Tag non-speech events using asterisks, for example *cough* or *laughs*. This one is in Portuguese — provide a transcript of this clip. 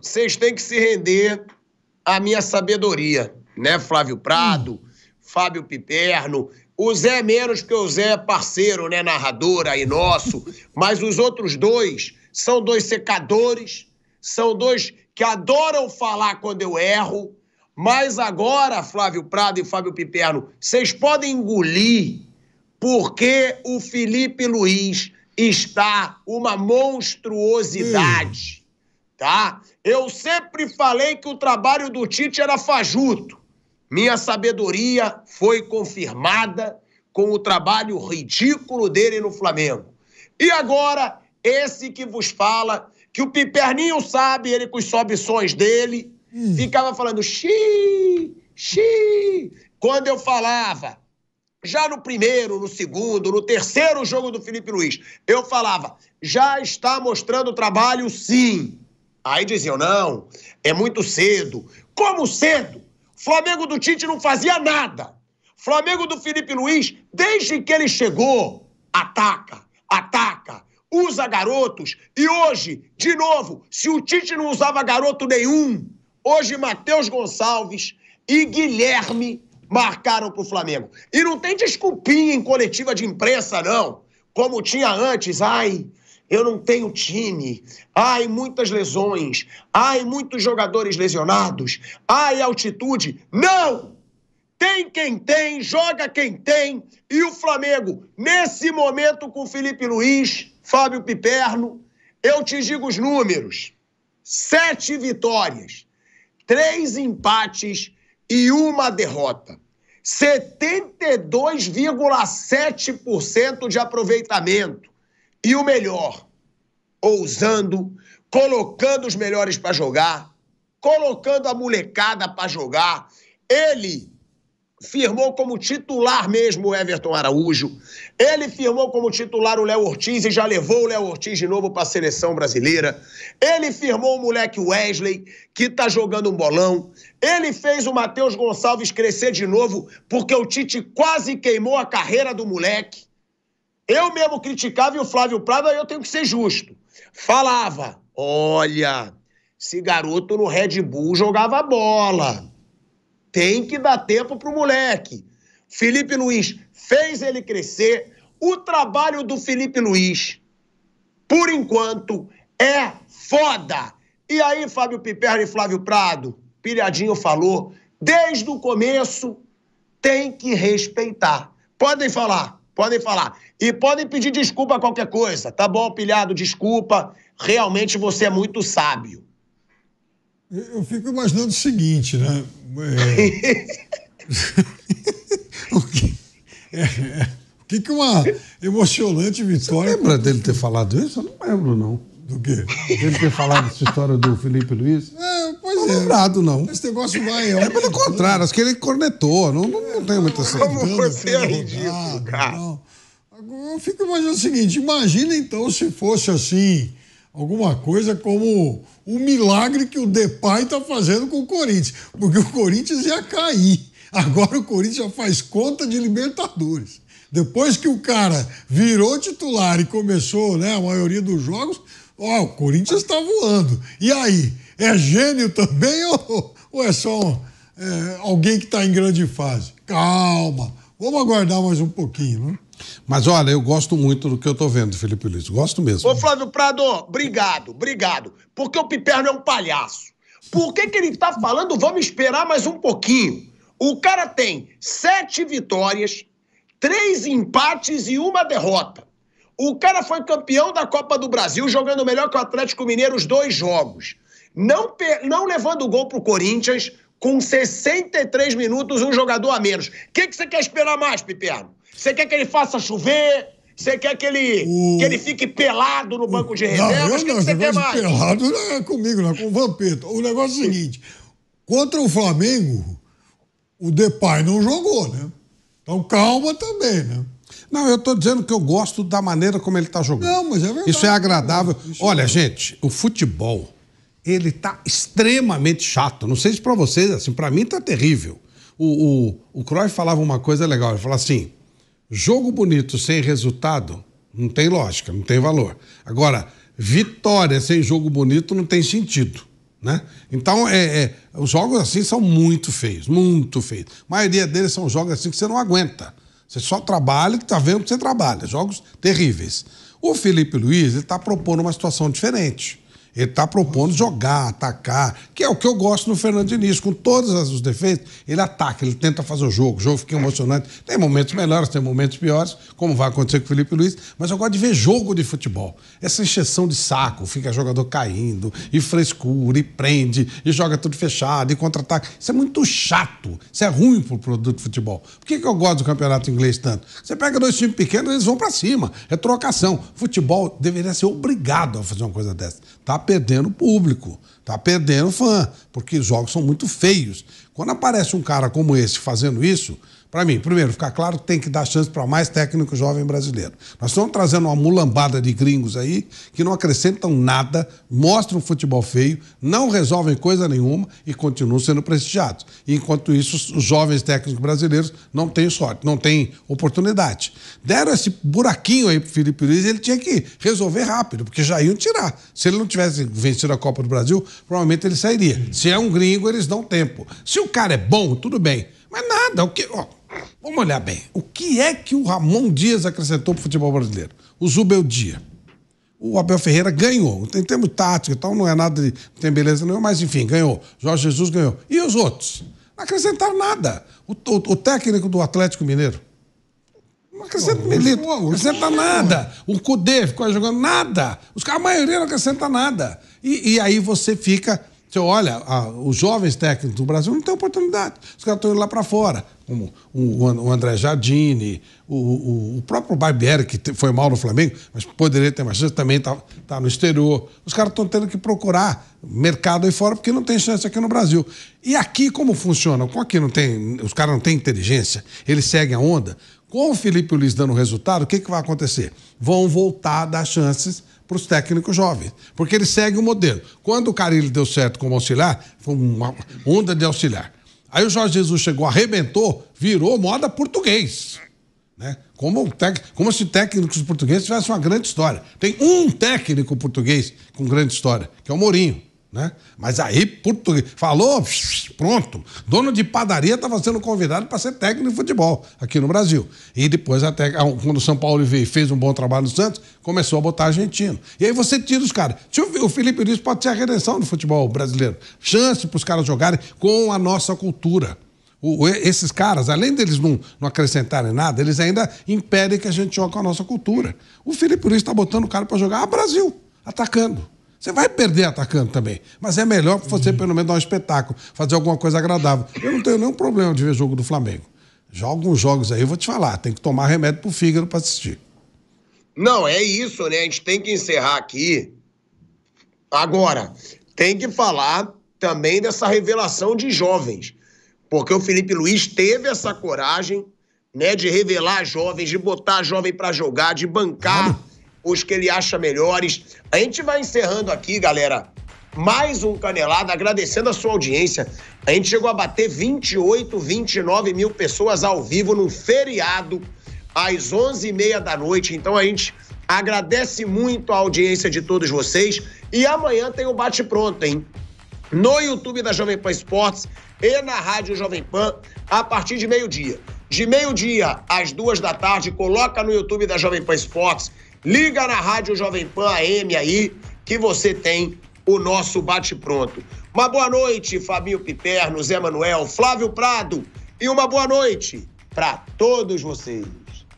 vocês têm que se render à minha sabedoria, né? Flávio Prado, hum. Fábio Piperno, o Zé menos, porque o Zé é parceiro, né? Narrador aí nosso, *laughs* mas os outros dois são dois secadores, são dois que adoram falar quando eu erro, mas agora, Flávio Prado e Fábio Piperno, vocês podem engolir porque o Felipe Luiz está uma monstruosidade. Hum tá? Eu sempre falei que o trabalho do Tite era fajuto. Minha sabedoria foi confirmada com o trabalho ridículo dele no Flamengo. E agora, esse que vos fala, que o Piperninho sabe, ele com os sobições dele, hum. ficava falando xi, xi. Quando eu falava, já no primeiro, no segundo, no terceiro jogo do Felipe Luiz, eu falava, já está mostrando trabalho sim. Aí diziam, não, é muito cedo. Como cedo? Flamengo do Tite não fazia nada. Flamengo do Felipe Luiz, desde que ele chegou, ataca, ataca, usa garotos. E hoje, de novo, se o Tite não usava garoto nenhum, hoje Matheus Gonçalves e Guilherme marcaram para o Flamengo. E não tem desculpinha em coletiva de imprensa, não. Como tinha antes, ai, eu não tenho time, ai, muitas lesões, ai, muitos jogadores lesionados, ai, altitude. Não! Tem quem tem, joga quem tem, e o Flamengo, nesse momento com Felipe Luiz, Fábio Piperno, eu te digo os números: sete vitórias, três empates e uma derrota. 72,7% de aproveitamento e o melhor, ousando, colocando os melhores para jogar, colocando a molecada para jogar. Ele firmou como titular mesmo o Everton Araújo. Ele firmou como titular o Léo Ortiz e já levou o Léo Ortiz de novo para a seleção brasileira. Ele firmou o moleque Wesley, que está jogando um bolão. Ele fez o Matheus Gonçalves crescer de novo, porque o Tite quase queimou a carreira do moleque. Eu mesmo criticava e o Flávio Prado, eu tenho que ser justo. Falava: olha, esse garoto no Red Bull jogava bola. Tem que dar tempo pro moleque. Felipe Luiz fez ele crescer. O trabalho do Felipe Luiz, por enquanto, é foda. E aí, Fábio Piperno e Flávio Prado, Pilhadinho falou, desde o começo tem que respeitar. Podem falar, Podem falar. E podem pedir desculpa a qualquer coisa. Tá bom, pilhado, desculpa. Realmente você é muito sábio. Eu fico imaginando o seguinte, né? É... *laughs* o, que... É, é... o que, que uma emocionante vitória. Você lembra dele ter falado isso? Eu não lembro, não. Do quê? Dele ter falado essa história do Felipe Luiz? É acelerado, não. Esse negócio vai. É, é pelo contrário, acho que ele cornetou. Não, não, não tem muita certeza. Como você é ridículo, cara. Não. Eu fico imaginando o seguinte: imagina então se fosse assim alguma coisa como o milagre que o Depay está fazendo com o Corinthians, porque o Corinthians ia cair. Agora o Corinthians já faz conta de Libertadores. Depois que o cara virou titular e começou né, a maioria dos jogos, Ó, o Corinthians está voando. E aí, é gênio também ou, ou é só é, alguém que está em grande fase? Calma, vamos aguardar mais um pouquinho, né? Mas olha, eu gosto muito do que eu tô vendo, Felipe Luiz. Gosto mesmo. Ô, Flávio Prado, obrigado, obrigado. Porque o Piperno é um palhaço. Por que, que ele tá falando, vamos esperar mais um pouquinho? O cara tem sete vitórias, três empates e uma derrota. O cara foi campeão da Copa do Brasil, jogando melhor que o Atlético Mineiro os dois jogos. Não, não levando o gol pro Corinthians, com 63 minutos, um jogador a menos. O que, que você quer esperar mais, Piperno? Você quer que ele faça chover? Você quer que ele, o... que ele fique pelado no banco de reservas? O que, que você quer mais? Pelado não é comigo, não é com o Vampeta. O negócio é o seguinte: contra o Flamengo, o Depay não jogou, né? Então calma também, né? Não, eu estou dizendo que eu gosto da maneira como ele está jogando. Não, mas é verdade. Isso é agradável. Isso é Olha, é gente, o futebol, ele está extremamente chato. Não sei se para vocês, assim, para mim está terrível. O, o, o Cruyff falava uma coisa legal. Ele falava assim, jogo bonito sem resultado não tem lógica, não tem valor. Agora, vitória sem jogo bonito não tem sentido. Né? Então, é, é, os jogos assim são muito feios, muito feios. A maioria deles são jogos assim que você não aguenta. Você só trabalha que está vendo que você trabalha. Jogos terríveis. O Felipe Luiz está propondo uma situação diferente. Ele está propondo jogar, atacar, que é o que eu gosto no Fernando Diniz. Com todos os defeitos, ele ataca, ele tenta fazer o jogo. O jogo fica emocionante. Tem momentos melhores, tem momentos piores, como vai acontecer com o Felipe Luiz. Mas eu gosto de ver jogo de futebol. Essa encheção de saco, fica jogador caindo, e frescura, e prende, e joga tudo fechado, e contra-ataque. Isso é muito chato. Isso é ruim para o produto de futebol. Por que, que eu gosto do campeonato inglês tanto? Você pega dois times pequenos, eles vão para cima. É trocação. Futebol deveria ser obrigado a fazer uma coisa dessa, tá? perdendo público, está perdendo fã, porque os jogos são muito feios. Quando aparece um cara como esse fazendo isso, para mim, primeiro, ficar claro que tem que dar chance para mais técnico jovem brasileiro. Nós estamos trazendo uma mulambada de gringos aí que não acrescentam nada, mostram futebol feio, não resolvem coisa nenhuma e continuam sendo prestigiados. enquanto isso, os jovens técnicos brasileiros não têm sorte, não têm oportunidade. Deram esse buraquinho aí para o Felipe Luiz ele tinha que resolver rápido, porque já iam tirar. Se ele não tivesse vencido a Copa do Brasil, provavelmente ele sairia. Se é um gringo, eles dão tempo. Se o cara é bom, tudo bem. Mas nada, o que. Ó, Vamos olhar bem. O que é que o Ramon Dias acrescentou para o futebol brasileiro? O Zubeldia. O Abel Ferreira ganhou. Tem termo tático e tal, não é nada de. Não tem beleza nenhuma, mas enfim, ganhou. Jorge Jesus ganhou. E os outros? Não acrescentaram nada. O, o, o técnico do Atlético Mineiro. Não acrescenta, não, milito, não acrescenta nada. O Cudê ficou jogando nada. Os, a maioria não acrescenta nada. E, e aí você fica você olha, a, ah, os jovens técnicos do Brasil não têm oportunidade. Os caras estão indo lá para fora, como o, o, André Jardine, o, o, o, próprio Barbieri, que foi mal no Flamengo, mas poderia ter mais chance, também está tá no exterior. Os caras estão tendo que procurar mercado aí fora porque não tem chance aqui no Brasil. E aqui como funciona? Como aqui não tem, os caras não têm inteligência, eles seguem a onda. Com o Felipe Luiz dando resultado, o que, que vai acontecer? Vão voltar a dar chances para os técnicos jovens. Porque ele segue o modelo. Quando o Carilho deu certo como auxiliar, foi uma onda de auxiliar. Aí o Jorge Jesus chegou, arrebentou, virou moda português. Né? Como, tec... como se técnicos portugueses tivessem uma grande história. Tem um técnico português com grande história, que é o Mourinho. Né? Mas aí, português, falou, pronto. Dono de padaria estava sendo convidado para ser técnico de futebol aqui no Brasil. E depois, até ah, quando o São Paulo veio, fez um bom trabalho no Santos, começou a botar argentino. E aí você tira os caras. O Felipe Luiz pode ser a redenção do futebol brasileiro. Chance para os caras jogarem com a nossa cultura. O, esses caras, além deles não, não acrescentarem nada, eles ainda impedem que a gente jogue com a nossa cultura. O Felipe Luiz está botando o cara para jogar a Brasil, atacando. Você vai perder atacando também, mas é melhor você pelo menos dar um espetáculo, fazer alguma coisa agradável. Eu não tenho nenhum problema de ver jogo do Flamengo. Joga uns jogos aí, eu vou te falar, tem que tomar remédio pro fígado para assistir. Não, é isso, né? A gente tem que encerrar aqui. Agora, tem que falar também dessa revelação de jovens, porque o Felipe Luiz teve essa coragem, né, de revelar jovens, de botar jovem para jogar, de bancar os que ele acha melhores. A gente vai encerrando aqui, galera. Mais um Canelada, agradecendo a sua audiência. A gente chegou a bater 28, 29 mil pessoas ao vivo no feriado, às 11h30 da noite. Então a gente agradece muito a audiência de todos vocês. E amanhã tem o bate-pronto, hein? No YouTube da Jovem Pan Esportes e na Rádio Jovem Pan, a partir de meio-dia. De meio-dia às duas da tarde, coloca no YouTube da Jovem Pan Esportes Liga na Rádio Jovem Pan AM aí, que você tem o nosso bate-pronto. Uma boa noite, Fabinho Piperno, Zé Manuel, Flávio Prado, e uma boa noite para todos vocês.